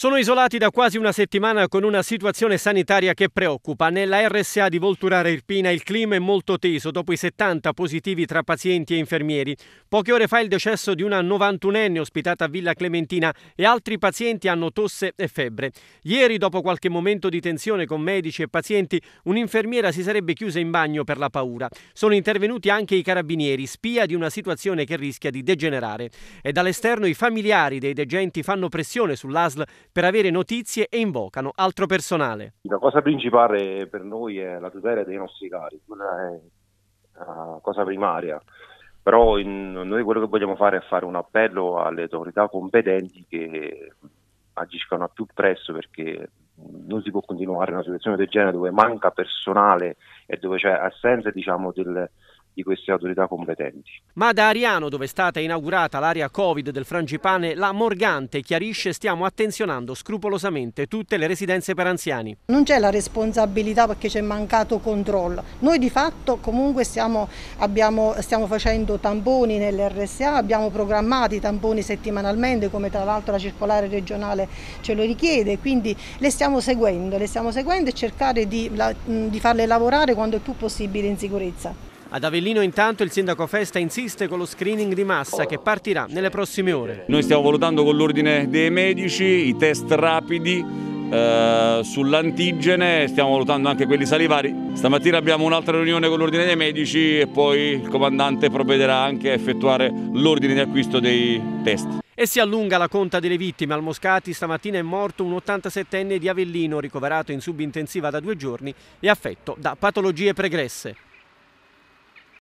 Sono isolati da quasi una settimana con una situazione sanitaria che preoccupa. Nella RSA di Volturara Irpina il clima è molto teso dopo i 70 positivi tra pazienti e infermieri. Poche ore fa il decesso di una 91enne ospitata a Villa Clementina e altri pazienti hanno tosse e febbre. Ieri, dopo qualche momento di tensione con medici e pazienti, un'infermiera si sarebbe chiusa in bagno per la paura. Sono intervenuti anche i carabinieri, spia di una situazione che rischia di degenerare. E dall'esterno i familiari dei degenti fanno pressione sull'ASL per avere notizie e invocano altro personale. La cosa principale per noi è la tutela dei nostri cari, quella è la cosa primaria. Però in, noi quello che vogliamo fare è fare un appello alle autorità competenti che agiscano al più presto perché non si può continuare in una situazione del genere dove manca personale e dove c'è assenza diciamo, del, di queste autorità competenti. Ma da Ariano, dove è stata inaugurata l'area Covid del Frangipane, la Morgante chiarisce stiamo attenzionando scrupolosamente tutte le residenze per anziani. Non c'è la responsabilità perché c'è mancato controllo. Noi di fatto comunque stiamo, abbiamo, stiamo facendo tamponi nell'RSA, abbiamo programmato i tamponi settimanalmente come tra l'altro la circolare regionale ce lo richiede, quindi le stiamo seguendo, le stiamo seguendo e cercare di, di farle lavorare quando è più possibile in sicurezza. Ad Avellino intanto il sindaco Festa insiste con lo screening di massa che partirà nelle prossime ore. Noi stiamo valutando con l'ordine dei medici i test rapidi eh, sull'antigene, stiamo valutando anche quelli salivari. Stamattina abbiamo un'altra riunione con l'ordine dei medici e poi il comandante provvederà anche a effettuare l'ordine di acquisto dei test. E si allunga la conta delle vittime. Al Moscati stamattina è morto un 87enne di Avellino ricoverato in subintensiva da due giorni e affetto da patologie pregresse.